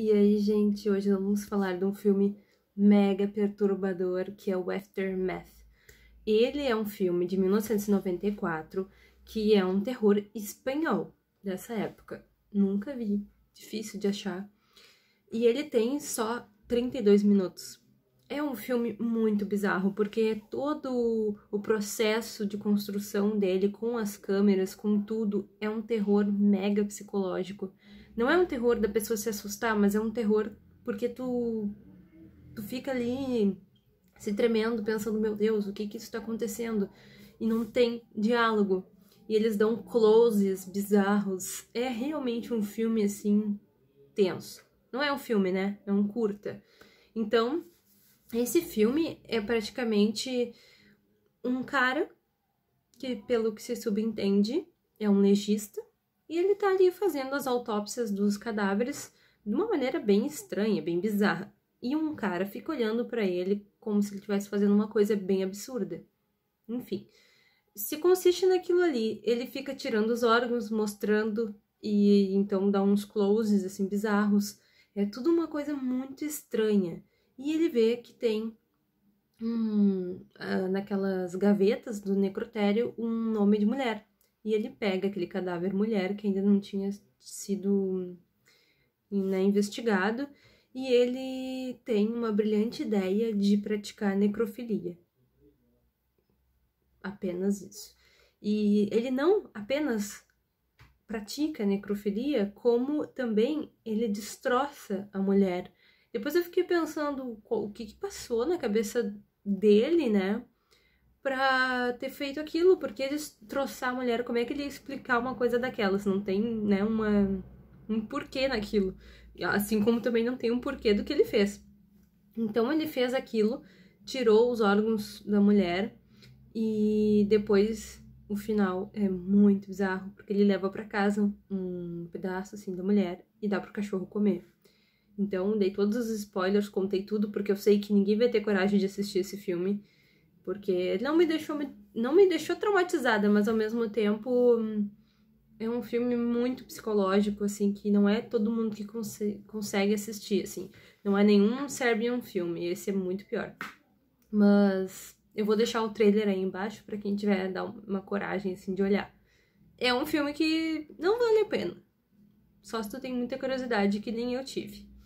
E aí, gente, hoje vamos falar de um filme mega perturbador que é o Aftermath. Ele é um filme de 1994 que é um terror espanhol dessa época. Nunca vi, difícil de achar. E ele tem só 32 minutos. É um filme muito bizarro, porque é todo o processo de construção dele com as câmeras, com tudo, é um terror mega psicológico. Não é um terror da pessoa se assustar, mas é um terror porque tu, tu fica ali se tremendo, pensando, meu Deus, o que que isso está acontecendo? E não tem diálogo. E eles dão closes bizarros. É realmente um filme assim tenso. Não é um filme, né? É um curta. Então, esse filme é praticamente um cara que, pelo que se subentende, é um legista e ele tá ali fazendo as autópsias dos cadáveres de uma maneira bem estranha, bem bizarra. E um cara fica olhando para ele como se ele estivesse fazendo uma coisa bem absurda. Enfim, se consiste naquilo ali, ele fica tirando os órgãos, mostrando e então dá uns closes assim bizarros. É tudo uma coisa muito estranha e ele vê que tem um, ah, naquelas gavetas do necrotério um nome de mulher. E ele pega aquele cadáver mulher que ainda não tinha sido hum, né, investigado e ele tem uma brilhante ideia de praticar necrofilia. Apenas isso. E ele não apenas pratica necrofilia, como também ele destroça a mulher depois eu fiquei pensando o que, que passou na cabeça dele, né? Pra ter feito aquilo, porque ele destroçar a mulher, como é que ele ia explicar uma coisa daquelas? Não tem, né, uma, um porquê naquilo. Assim como também não tem um porquê do que ele fez. Então ele fez aquilo, tirou os órgãos da mulher e depois o final é muito bizarro, porque ele leva para casa um pedaço assim da mulher e dá pro cachorro comer. Então, dei todos os spoilers, contei tudo, porque eu sei que ninguém vai ter coragem de assistir esse filme. Porque não me deixou, não me deixou traumatizada, mas ao mesmo tempo hum, é um filme muito psicológico, assim, que não é todo mundo que cons consegue assistir, assim. Não é nenhum Serbian filme, esse é muito pior. Mas eu vou deixar o trailer aí embaixo para quem tiver dar uma coragem, assim, de olhar. É um filme que não vale a pena. Só se tu tem muita curiosidade, que nem eu tive.